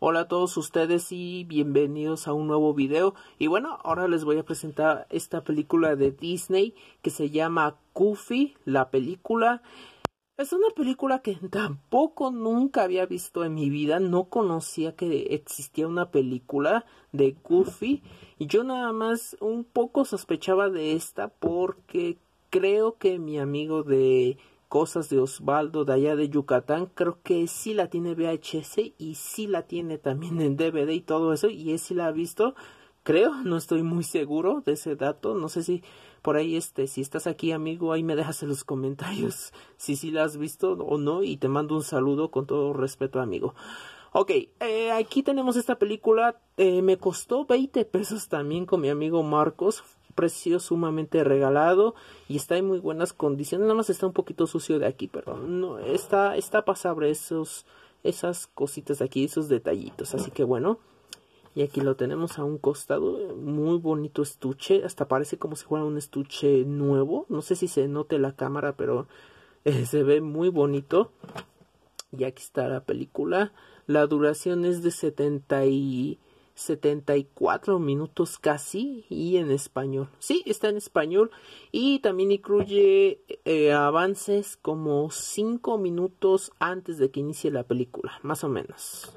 Hola a todos ustedes y bienvenidos a un nuevo video. Y bueno, ahora les voy a presentar esta película de Disney que se llama Goofy, la película. Es una película que tampoco nunca había visto en mi vida, no conocía que existía una película de Goofy y yo nada más un poco sospechaba de esta porque creo que mi amigo de cosas de Osvaldo de allá de Yucatán, creo que sí la tiene VHS y sí la tiene también en DVD y todo eso, y es si la ha visto, creo, no estoy muy seguro de ese dato, no sé si por ahí este, si estás aquí amigo, ahí me dejas en los comentarios si sí la has visto o no, y te mando un saludo con todo respeto amigo. Ok, eh, aquí tenemos esta película. Eh, me costó 20 pesos también con mi amigo Marcos precio sumamente regalado y está en muy buenas condiciones. Nada más está un poquito sucio de aquí, pero no, está, está pasable esos, esas cositas de aquí, esos detallitos. Así que bueno. Y aquí lo tenemos a un costado, muy bonito estuche, hasta parece como si fuera un estuche nuevo, no sé si se note la cámara, pero eh, se ve muy bonito. Y aquí está la película, la duración es de 70 y 74 minutos casi y en español. Sí, está en español y también incluye eh, avances como 5 minutos antes de que inicie la película, más o menos.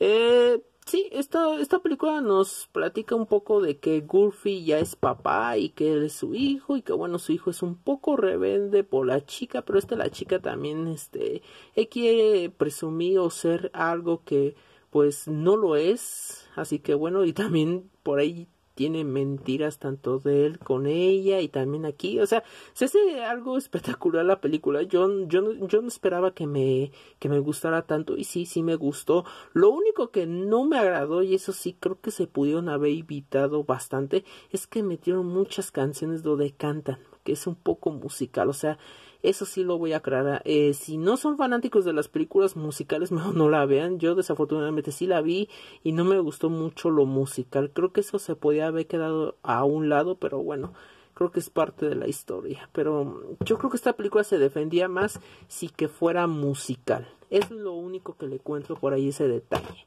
Eh, sí, esta, película nos platica un poco de que Goofy ya es papá y que es su hijo y que bueno, su hijo es un poco rebelde por la chica, pero esta la chica también este, quiere presumir o ser algo que pues no lo es. Así que bueno, y también por ahí tiene mentiras tanto de él con ella y también aquí. O sea, se hace algo espectacular la película. Yo, yo, yo no esperaba que me, que me gustara tanto y sí, sí me gustó. Lo único que no me agradó y eso sí creo que se pudieron haber evitado bastante es que metieron muchas canciones donde cantan que es un poco musical, o sea, eso sí lo voy a aclarar. Eh, si no son fanáticos de las películas musicales, mejor no la vean. Yo desafortunadamente sí la vi y no me gustó mucho lo musical. Creo que eso se podía haber quedado a un lado, pero bueno, creo que es parte de la historia. Pero yo creo que esta película se defendía más si que fuera musical. Es lo único que le encuentro por ahí ese detalle.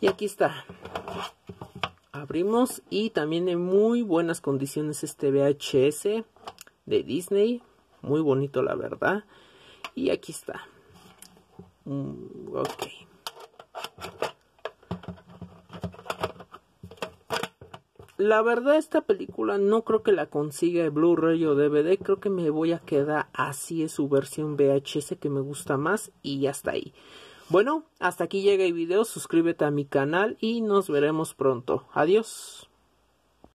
Y aquí está abrimos y también en muy buenas condiciones este VHS de Disney muy bonito la verdad y aquí está mm, la verdad esta película no creo que la consiga Blu-ray o DVD creo que me voy a quedar así es su versión VHS que me gusta más y hasta ahí bueno, hasta aquí llega el video, suscríbete a mi canal y nos veremos pronto. Adiós.